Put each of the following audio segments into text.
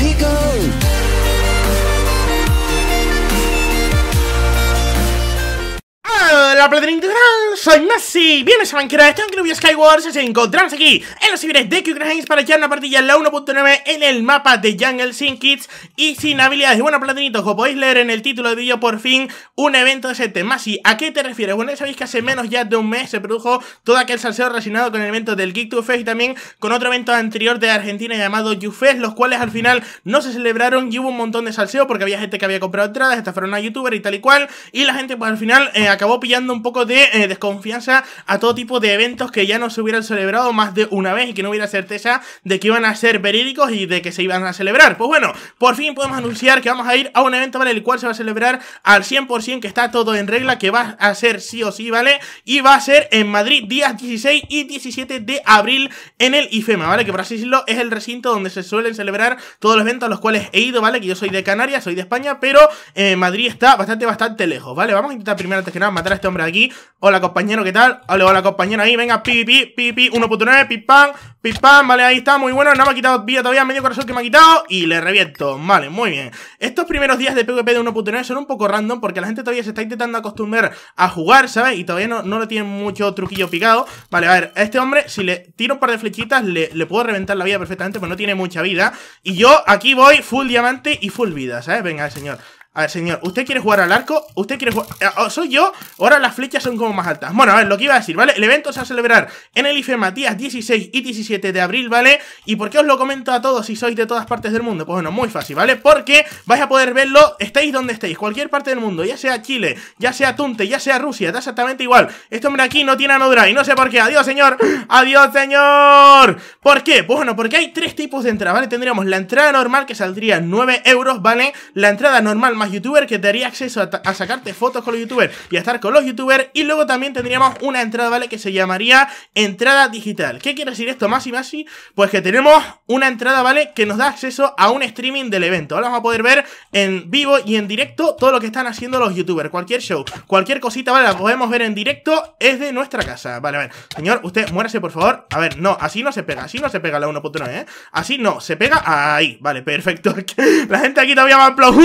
let go. soy Messi, bienvenidos este a Minecraft, en de Skywars y encontramos aquí en los civiles de q para echar una partida en la 1.9 en el mapa de Jungle sin kits y sin habilidades Y bueno, platinitos, como podéis leer en el título del vídeo, por fin un evento de este Masi, ¿a qué te refieres? Bueno, ya sabéis que hace menos ya de un mes se produjo todo aquel salseo relacionado con el evento del Geek 2 Fest y también con otro evento anterior de Argentina llamado YouFest, los cuales al final no se celebraron y hubo un montón de salseo porque había gente que había comprado entradas, fueron a youtuber y tal y cual y la gente pues al final eh, acabó pillando un poco de eh, desconfianza confianza a todo tipo de eventos que ya no se hubieran celebrado más de una vez y que no hubiera certeza de que iban a ser verídicos y de que se iban a celebrar. Pues bueno, por fin podemos anunciar que vamos a ir a un evento, ¿vale? El cual se va a celebrar al 100%, que está todo en regla, que va a ser sí o sí, ¿vale? Y va a ser en Madrid días 16 y 17 de abril en el IFEMA, ¿vale? Que por así decirlo es el recinto donde se suelen celebrar todos los eventos a los cuales he ido, ¿vale? Que yo soy de Canarias, soy de España, pero eh, Madrid está bastante, bastante lejos, ¿vale? Vamos a intentar primero, antes que nada, matar a este hombre de aquí. Hola, compañero compañero, ¿qué tal? Hola, hola, compañero, ahí, venga, pi, pi, pi, pi, 1.9, pip, pipam vale, ahí está, muy bueno, no me ha quitado vida todavía, medio corazón que me ha quitado y le reviento, vale, muy bien. Estos primeros días de PvP de 1.9 son un poco random porque la gente todavía se está intentando acostumbrar a jugar, ¿sabes? Y todavía no, no lo tienen mucho truquillo picado. Vale, a ver, a este hombre, si le tiro un par de flechitas, le, le puedo reventar la vida perfectamente, pues no tiene mucha vida. Y yo aquí voy full diamante y full vida, ¿sabes? Venga, señor. A ver, señor, ¿usted quiere jugar al arco? ¿Usted quiere jugar...? Ah, oh, ¿Soy yo? Ahora las flechas son como más altas Bueno, a ver, lo que iba a decir, ¿vale? El evento se va a celebrar en el IFE Matías 16 y 17 de abril, ¿vale? ¿Y por qué os lo comento a todos si sois de todas partes del mundo? Pues bueno, muy fácil, ¿vale? Porque vais a poder verlo, estéis donde estéis Cualquier parte del mundo, ya sea Chile, ya sea Tunte, ya sea Rusia está exactamente igual Este hombre aquí no tiene anodura y no sé por qué ¡Adiós, señor! ¡Adiós, señor! ¿Por qué? Pues bueno, porque hay tres tipos de entrada, ¿vale? Tendríamos la entrada normal que saldría 9 euros, ¿vale? La entrada normal más youtuber youtubers que te daría acceso a, sacarte fotos con los youtubers y a estar con los youtubers. Y luego también tendríamos una entrada, ¿vale? Que se llamaría entrada digital. ¿Qué quiere decir esto más y más? Pues que tenemos una entrada, ¿vale? Que nos da acceso a un streaming del evento. Ahora vamos a poder ver en vivo y en directo todo lo que están haciendo los youtubers. Cualquier show, cualquier cosita, ¿vale? La podemos ver en directo es de nuestra casa. Vale, a ver. Señor, usted muérase, por favor. A ver, no, así no se pega. Así no se pega la 1.9, ¿eh? Así no, se pega ahí. Vale, perfecto. la gente aquí todavía va a aplaudir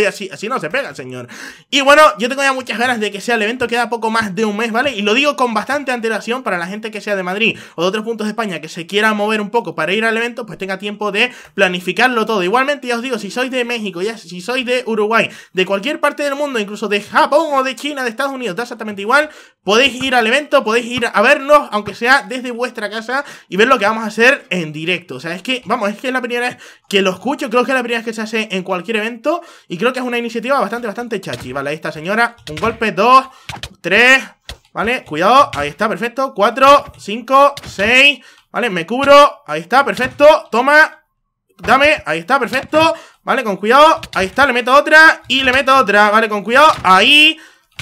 y así, así no se pega, señor. Y bueno, yo tengo ya muchas ganas de que sea el evento, queda poco más de un mes, ¿vale? Y lo digo con bastante antelación para la gente que sea de Madrid o de otros puntos de España que se quiera mover un poco para ir al evento, pues tenga tiempo de planificarlo todo. Igualmente, ya os digo, si sois de México, ya si sois de Uruguay, de cualquier parte del mundo, incluso de Japón o de China, de Estados Unidos, da exactamente igual, podéis ir al evento, podéis ir a vernos, aunque sea desde vuestra casa, y ver lo que vamos a hacer en directo. O sea, es que, vamos, es que es la primera vez que lo escucho, creo que es la primera vez que se hace en cualquier evento. Y creo que es una iniciativa bastante, bastante chachi Vale, ahí está señora, un golpe, dos, tres Vale, cuidado, ahí está, perfecto Cuatro, cinco, seis Vale, me cubro, ahí está, perfecto Toma, dame, ahí está, perfecto Vale, con cuidado, ahí está, le meto otra Y le meto otra, vale, con cuidado Ahí,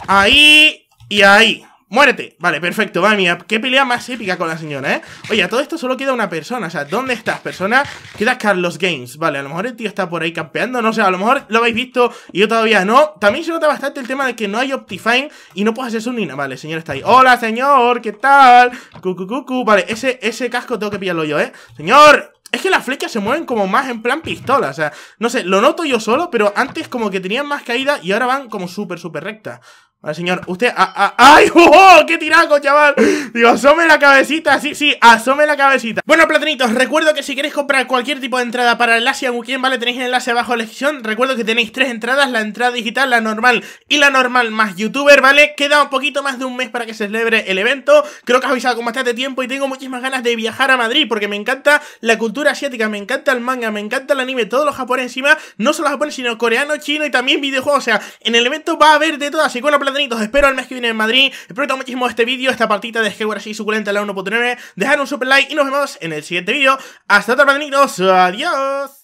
ahí y ahí Muérete. Vale, perfecto. mía, qué pelea más épica con la señora, ¿eh? Oye, a todo esto solo queda una persona. O sea, ¿dónde estás, persona? Queda Carlos Games. Vale, a lo mejor el tío está por ahí campeando. No sé, a lo mejor lo habéis visto y yo todavía no. También se nota bastante el tema de que no hay Optifine y no puedes hacer su nina. Vale, señor está ahí. Hola, señor, ¿qué tal? Cucu, cucu. Vale, ese, ese casco tengo que pillarlo yo, ¿eh? Señor, es que las flechas se mueven como más en plan pistola, o sea, no sé, lo noto yo solo, pero antes como que tenían más caída y ahora van como súper, súper recta. Vale, señor, usted... ¡Ay! ¡Oh, ¡Qué tiraco, chaval! Digo, asome la cabecita, sí, sí, asome la cabecita Bueno, platanitos, recuerdo que si queréis comprar cualquier tipo de entrada para el Asia Wukien, ¿vale? Tenéis el enlace abajo en la descripción Recuerdo que tenéis tres entradas, la entrada digital, la normal y la normal más youtuber, ¿vale? Queda un poquito más de un mes para que se celebre el evento Creo que has avisado con bastante tiempo y tengo muchísimas ganas de viajar a Madrid Porque me encanta la cultura asiática, me encanta el manga, me encanta el anime, todos los japoneses encima No solo japoneses, sino coreano, chino y también videojuegos O sea, en el evento va a haber de todo, así que bueno, espero el mes que viene en Madrid. Espero que te muchísimo este vídeo, esta partita de Skyward así suculenta la 1.9. Dejar un super like y nos vemos en el siguiente vídeo. Hasta otra, padrinitos. Adiós.